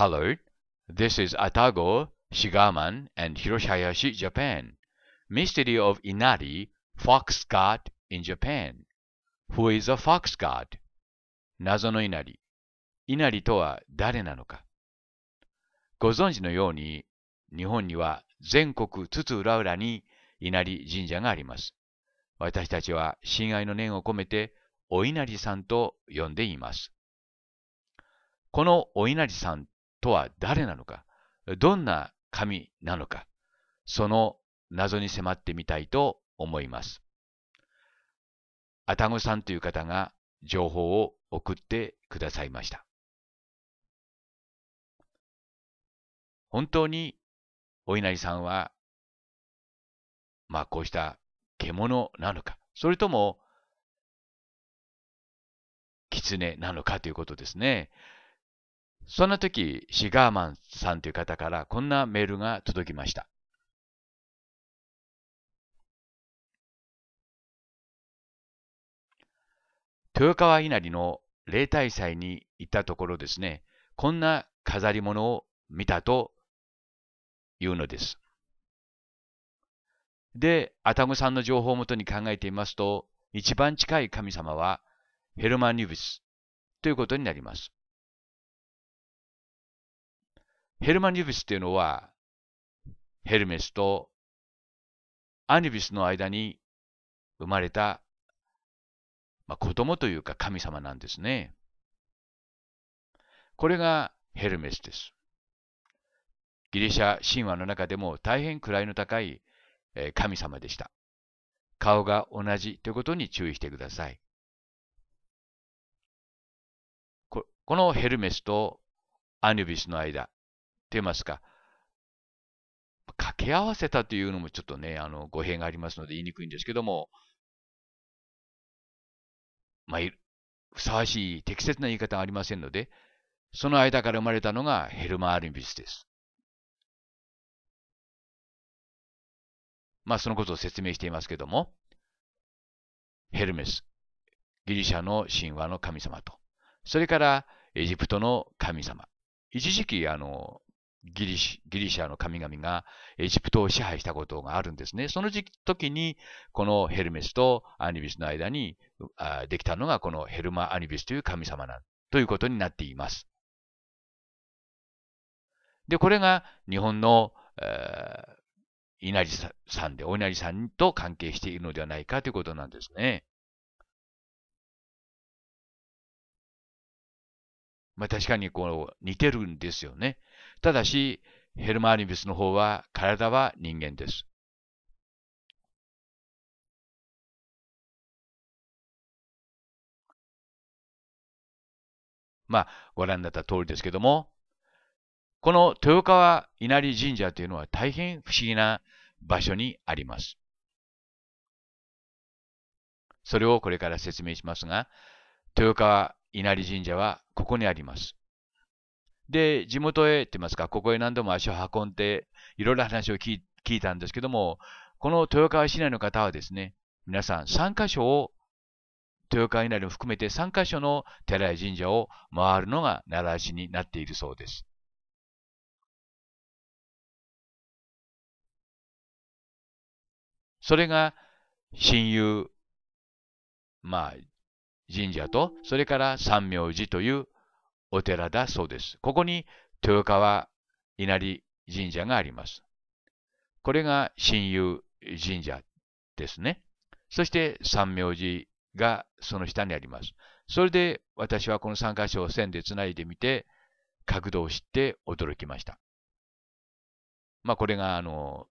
Hello, this is Atago Shigaman and Hiroshayashi, Japan. Mystery of Inari, Fox God in Japan. Who is a Fox God? 謎の稲荷。稲荷とは誰なのか。ご存知のように、日本には全国津々浦々に稲荷神社があります。私たちは親愛の念を込めて、お稲荷さんと呼んでいます。このお稲荷さんとは誰なのか、どんな神なのか、その謎に迫ってみたいと思います。アタゴさんという方が情報を送ってくださいました。本当にお稲荷さんは、まあこうした獣なのか、それとも狐なのかということですね。そんな時、シガーマンさんという方からこんなメールが届きました。豊川稲荷の例大祭に行ったところですね、こんな飾り物を見たというのです。で、アタムさんの情報をもとに考えていますと、一番近い神様はヘルマンニュビスということになります。ヘルマン・ニュビスっていうのは、ヘルメスとアニビスの間に生まれた、まあ、子供というか神様なんですね。これがヘルメスです。ギリシャ神話の中でも大変位の高い神様でした。顔が同じということに注意してください。このヘルメスとアニュビスの間、言いますか、掛け合わせたというのもちょっとね、あの、語弊がありますので言いにくいんですけども、まあ、ふさわしい適切な言い方がありませんので、その間から生まれたのがヘルマーリンビスです。まあ、そのことを説明していますけども、ヘルメス、ギリシャの神話の神様と、それからエジプトの神様。一時期、あの、ギリシャの神々がエジプトを支配したことがあるんですね。その時に、このヘルメスとアニビスの間にできたのが、このヘルマ・アニビスという神様なということになっています。で、これが日本の、えー、稲荷さんで、お稲荷さんと関係しているのではないかということなんですね。まあ、確かにこう似てるんですよね。ただし、ヘルマーニビスの方は体は人間です。まあ、ご覧になった通りですけども、この豊川稲荷神社というのは大変不思議な場所にあります。それをこれから説明しますが、豊川稲荷神社はここにあります。で、地元へって言いますか、ここへ何度も足を運んで、いろいろ話を聞いたんですけども、この豊川市内の方はですね、皆さん3箇所を、豊川稲荷を含めて3箇所の寺や神社を回るのが習わしになっているそうです。それが親友、まあ、神社と、それから三明寺というお寺だそうです。ここに豊川稲荷神社があります。これが親友神社ですね。そして三明寺がその下にあります。それで私はこの3箇所を線でつないでみて、角度を知って驚きました。まあこれがあの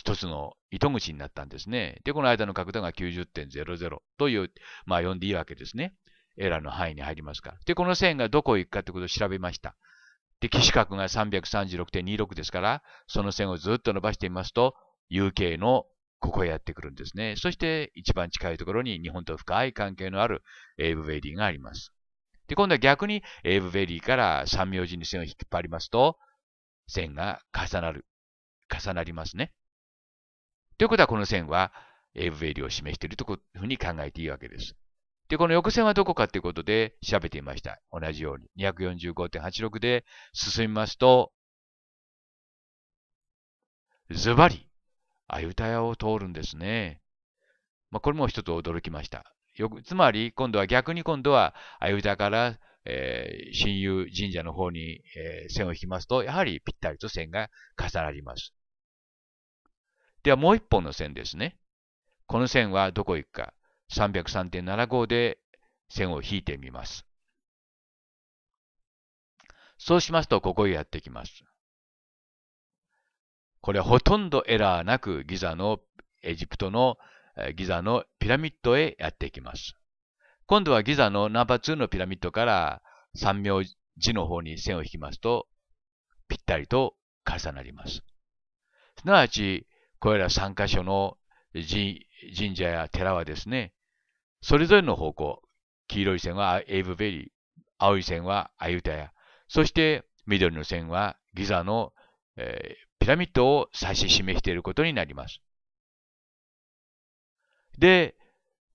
一つの糸口になったんですね。で、この間の角度が90.00という、まあ読んでいいわけですね。エラーの範囲に入りますから。で、この線がどこへ行くかということを調べました。で、岸角が336.26ですから、その線をずっと伸ばしてみますと、UK のここへやってくるんですね。そして一番近いところに日本と深い関係のあるエイブ・ベイリーがあります。で、今度は逆にエイブ・ベイリーから三明寺に線を引っ張りますと、線が重なる。重なりますね。ということは、この線は AV 量を示しているというふうに考えていいわけです。で、この横線はどこかということで調べていました。同じように245.86で進みますと、ズバリ、アユタヤを通るんですね。まあ、これも一つ驚きました。よくつまり、今度は逆に今度はアユタからえー、親友神社の方に、えー、線を引きますと、やはりぴったりと線が重なります。ではもう一本の線ですね。この線はどこ行くか。303.75で線を引いてみます。そうしますと、ここへやってきます。これほとんどエラーなくギザの、エジプトのギザのピラミッドへやっていきます。今度はギザのナンバー2のピラミッドから三秒字の方に線を引きますと、ぴったりと重なります。すなわち、これら3カ所の神社や寺はですね、それぞれの方向、黄色い線はエイブベリー、青い線はアユタヤ、そして緑の線はギザの、えー、ピラミッドを指し示していることになります。で、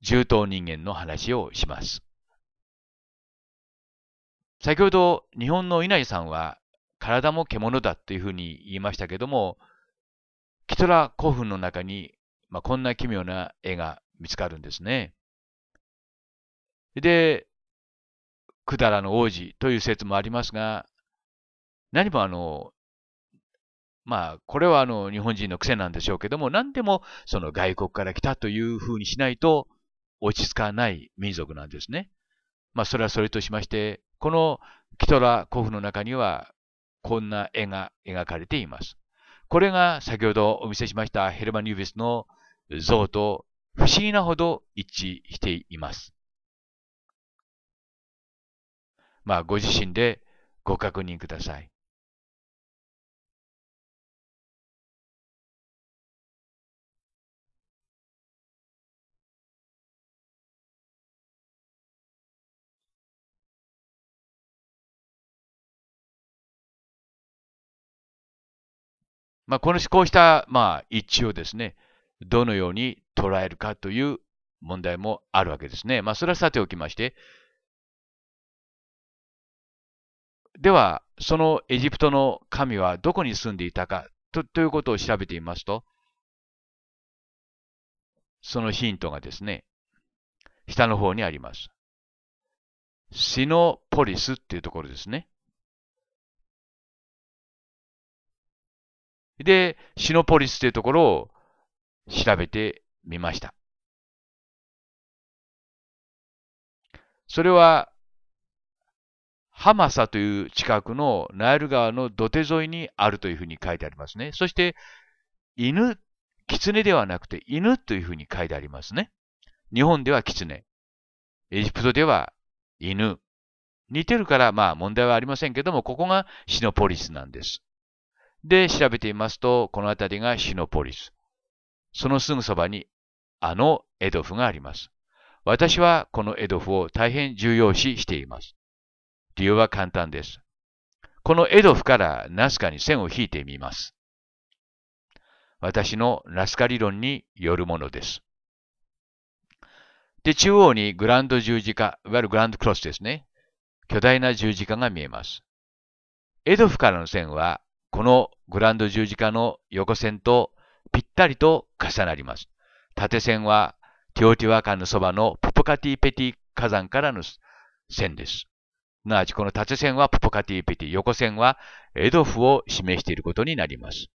重東人間の話をします。先ほど日本の稲井さんは体も獣だというふうに言いましたけども、キトラ古墳の中に、まあ、こんな奇妙な絵が見つかるんですね。で、百済の王子という説もありますが、何もあの、まあ、これはあの、日本人の癖なんでしょうけども、何でもその外国から来たというふうにしないと落ち着かない民族なんですね。まあ、それはそれとしまして、このキトラ古墳の中には、こんな絵が描かれています。これが先ほどお見せしましたヘルマニュービスの像と不思議なほど一致しています。まあ、ご自身でご確認ください。まあ、この思考した、まあ、一致をですね、どのように捉えるかという問題もあるわけですね。まあ、それはさておきまして、では、そのエジプトの神はどこに住んでいたかとということを調べてみますと、そのヒントがですね、下の方にあります。シノポリスっていうところですね。で、シノポリスというところを調べてみました。それは、ハマサという近くのナイル川の土手沿いにあるというふうに書いてありますね。そして、犬、狐ではなくて犬というふうに書いてありますね。日本では狐、エジプトでは犬。似てるから、まあ問題はありませんけども、ここがシノポリスなんです。で、調べてみますと、この辺りがシノポリス。そのすぐそばに、あのエドフがあります。私はこのエドフを大変重要視しています。理由は簡単です。このエドフからナスカに線を引いてみます。私のナスカ理論によるものです。で、中央にグランド十字架、いわゆるグランドクロスですね。巨大な十字架が見えます。エドフからの線はこのグランド十字架の横線とぴったりと重なります。縦線はティオティワカンのそばのポポカティペティ火山からの線です。すなわちこの縦線はポポカティペティ、横線はエドフを示していることになります。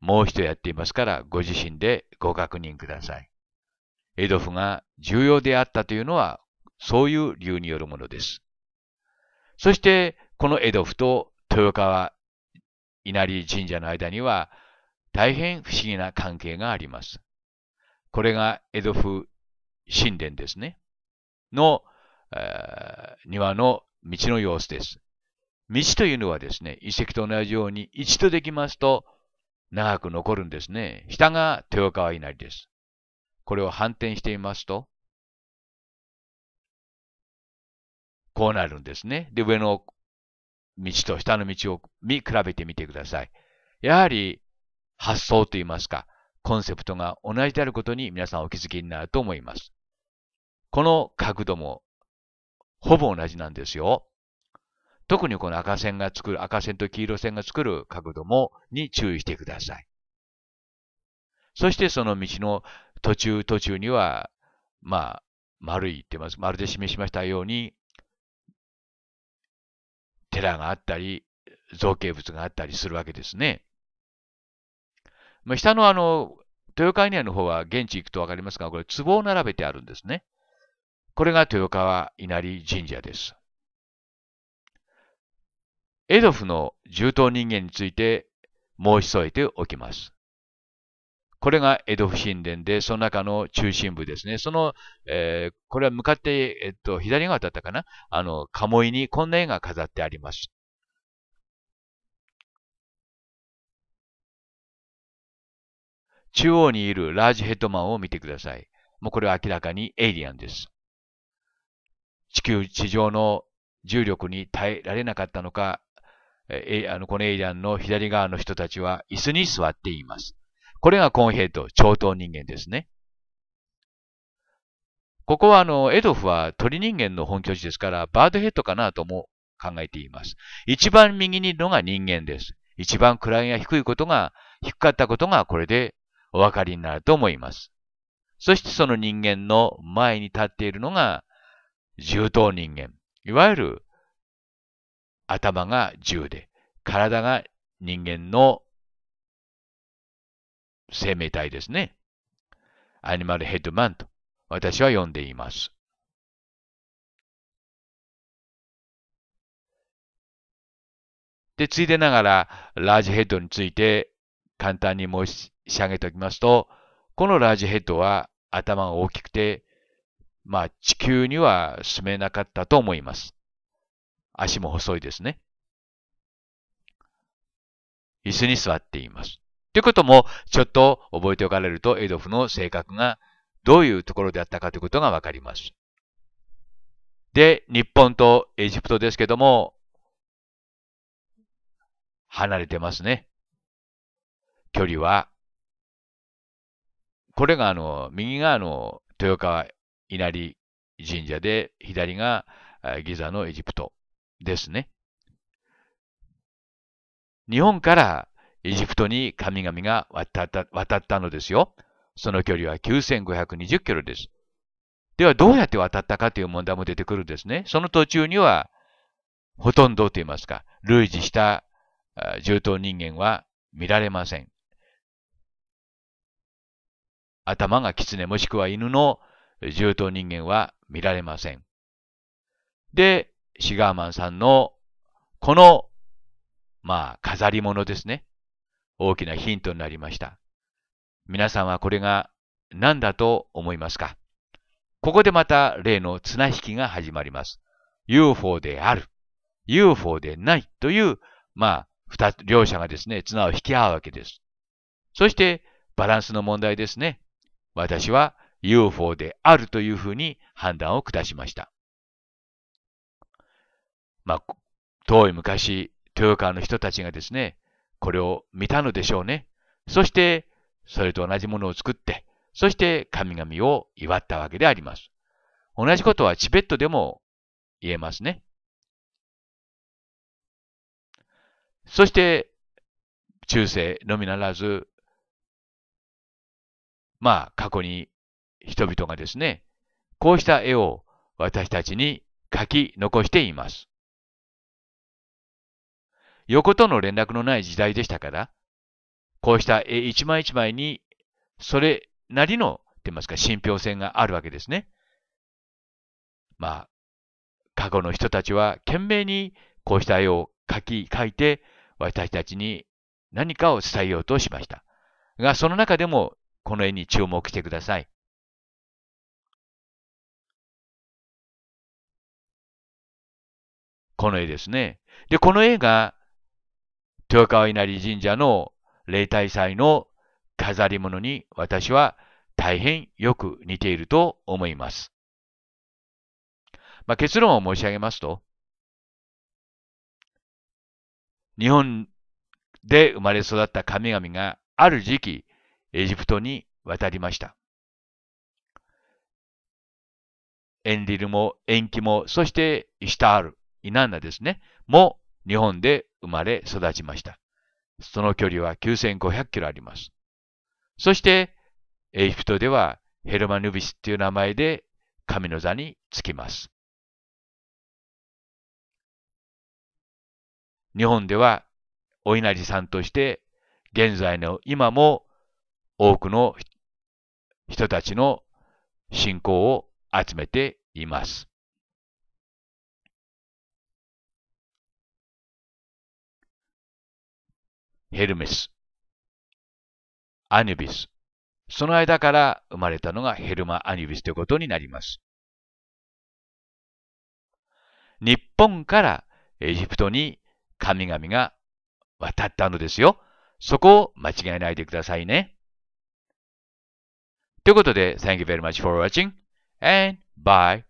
もう一度やっていますからご自身でご確認ください。エドフが重要であったというのはそういう理由によるものです。そしてこの江戸府と豊川稲荷神社の間には大変不思議な関係があります。これが江戸府神殿ですね。の、えー、庭の道の様子です。道というのはですね、遺跡と同じように一度できますと長く残るんですね。下が豊川稲荷です。これを反転してみますと、こうなるんですね。で、上の道と下の道を見比べてみてください。やはり発想といいますか、コンセプトが同じであることに皆さんお気づきになると思います。この角度もほぼ同じなんですよ。特にこの赤線が作る、赤線と黄色線が作る角度もに注意してください。そしてその道の途中途中には、まあ、丸いってます。丸で示しましたように、寺があったり、造形物があったりするわけですね。まあ、下のあの、豊川稲荷の方は現地行くとわかりますが、これ壺を並べてあるんですね。これが豊川稲荷神社です。エドフの重刀人間について申し添えておきます。これが江戸不神殿で、その中の中心部ですね。その、えー、これは向かって、えっと、左側だったかなあの、鴨居にこんな絵が飾ってあります。中央にいるラージヘッドマンを見てください。もうこれは明らかにエイリアンです。地球、地上の重力に耐えられなかったのか、えー、あのこのエイリアンの左側の人たちは椅子に座っています。これがコンヘイト、超等人間ですね。ここはあの、エドフは鳥人間の本拠地ですから、バードヘッドかなとも考えています。一番右にいるのが人間です。一番位が低いことが、低かったことがこれでお分かりになると思います。そしてその人間の前に立っているのが、重頭人間。いわゆる、頭が銃で、体が人間の生命体ですね。アニマルヘッドマンと私は呼んでいます。で、ついでながら、ラージヘッドについて簡単に申し上げておきますと、このラージヘッドは頭が大きくて、まあ地球には住めなかったと思います。足も細いですね。椅子に座っています。ということも、ちょっと覚えておかれると、エドフの性格がどういうところであったかということがわかります。で、日本とエジプトですけども、離れてますね。距離は。これがあの、右があの、豊川稲荷神社で、左がギザのエジプトですね。日本からエジプトに神々が渡った渡ったのですよ。その距離は9520キロです。ではどうやって渡ったかという問題も出てくるんですね。その途中には、ほとんどと言いますか、類似した重刀人間は見られません。頭が狐もしくは犬の重刀人間は見られません。で、シガーマンさんのこの、まあ、飾り物ですね。大きなヒントになりました。皆さんはこれが何だと思いますかここでまた例の綱引きが始まります。UFO である、UFO でないという、まあ、二つ、両者がですね、綱を引き合うわけです。そして、バランスの問題ですね。私は UFO であるというふうに判断を下しました。まあ、遠い昔、豊川の人たちがですね、これを見たのでしょうね。そして、それと同じものを作って、そして神々を祝ったわけであります。同じことはチベットでも言えますね。そして、中世のみならず、まあ、過去に人々がですね、こうした絵を私たちに書き残しています。横との連絡のない時代でしたから、こうした絵一枚一枚に、それなりの、って言いますか、信憑性があるわけですね。まあ、過去の人たちは懸命にこうした絵を描き、描いて、私たちに何かを伝えようとしました。が、その中でも、この絵に注目してください。この絵ですね。で、この絵が豊川稲荷神社の例大祭の飾り物に私は大変よく似ていると思います。まあ、結論を申し上げますと、日本で生まれ育った神々がある時期、エジプトに渡りました。エンリルも、エンキも、そしてイシタール、イナンナですね、も日本で生まれ育ちました。その距離は9500キロあります。そして、エジプトではヘルマヌビスという名前で神の座に着きます。日本ではお稲荷さんとして現在の今も多くの人たちの信仰を集めています。ヘルメス、アニュビス。その間から生まれたのがヘルマ・アニュビスということになります。日本からエジプトに神々が渡ったのですよ。そこを間違えないでくださいね。ということで、Thank you very much for watching and bye.